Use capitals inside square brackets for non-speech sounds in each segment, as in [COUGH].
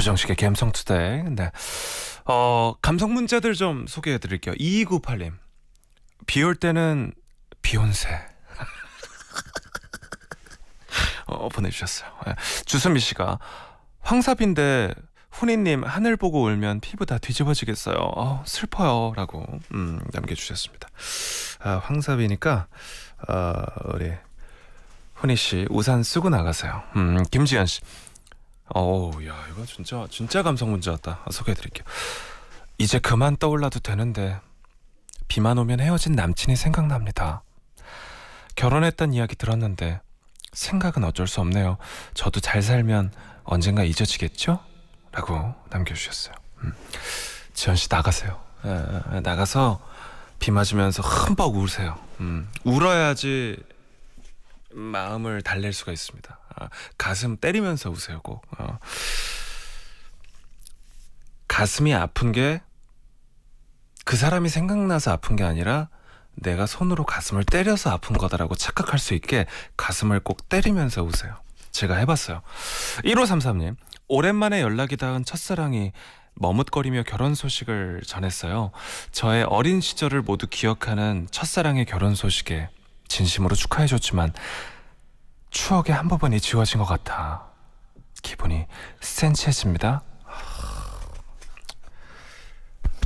조정식의 감성투데이. 네. 어, 감성 문자들 좀 소개해 드릴게요. 2298님. 비올 때는 비욘세. [LAUGHS] 어, 보내주셨어요. 네. 주수미 씨가 황사빈데 후니님 하늘 보고 울면 피부 다 뒤집어지겠어요. 어, 슬퍼요. 라고 음, 남겨주셨습니다. 아, 황사비니까 어, 아, 우리 후니 씨 우산 쓰고 나가세요. 음, 김지현 씨 어우 야 이거 진짜 진짜 감성 문제였다 아, 소개해드릴게요 이제 그만 떠올라도 되는데 비만 오면 헤어진 남친이 생각납니다 결혼했던 이야기 들었는데 생각은 어쩔 수 없네요 저도 잘 살면 언젠가 잊어지겠죠? 라고 남겨주셨어요 음. 지현씨 나가세요 에, 예, 에, 예, 예, 나가서 비 맞으면서 흠뻑 우세요 음. 울어야지 마음을 달랠 수가 있습니다. 아, 가슴 때리면서 우세요 꼭. 어. 가슴이 아픈 게 그 사람이 생각나서 아픈 게 아니라 내가 손으로 가슴을 때려서 아픈 거다라고 착각할 수 있게 가슴을 꼭 때리면서 우세요. 제가 해봤어요. 1533님, 오랜만에 연락이 닿은 첫사랑이 머뭇거리며 결혼 소식을 전했어요. 저의 어린 시절을 모두 기억하는 첫사랑의 결혼 소식에 진심으로 축하해줬지만 추억의 한부분이 지워진 것 같아 기분이 센치해집니다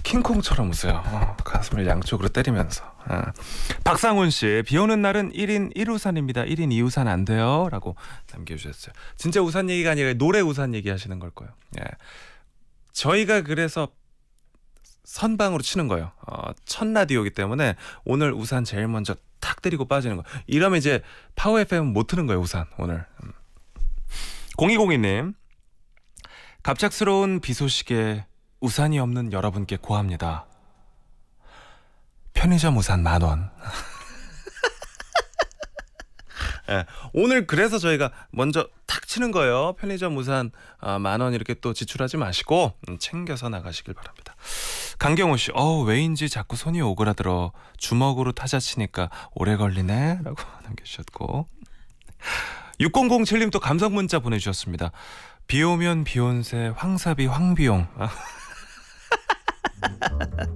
킹콩처럼 웃어요 어, 가슴을 양쪽으로 때리면서 어. 박상훈 씨, 비 오는 날은 1인 1우산입니다. 1인 2우산 안 돼요. 라고 남겨주셨어요. 진짜 우산 얘기가 아니라 노래 우산 얘기 하시는 걸 거예요. 예. 저희가 그래서 선방으로 치는 거예요. 어, 첫 라디오이기 때문에 오늘 우산 제일 먼저 탁 때리고 빠지는 거. 이러면 이제 파워 FM 못 트는 거예요, 우산 오늘. 0202님. 음. 갑작스러운 비 소식에 우산이 없는 여러분께 고합니다. 편의점 우산 만 원. [LAUGHS] 예, 오늘 그래서 저희가 먼저 탁 치는 거예요. 편의점 우산 아, 만원 이렇게 또 지출하지 마시고 음, 챙겨서 나가시길 바랍니다. 강경호 씨, 어 왜인지 자꾸 손이 오그라들어 주먹으로 타자 치니까 오래 걸리네라고 [LAUGHS] 남겨주셨고 6007님 또 감성 문자 보내주셨습니다. 비 오면 비온새 황사비, 황비용. [LAUGHS]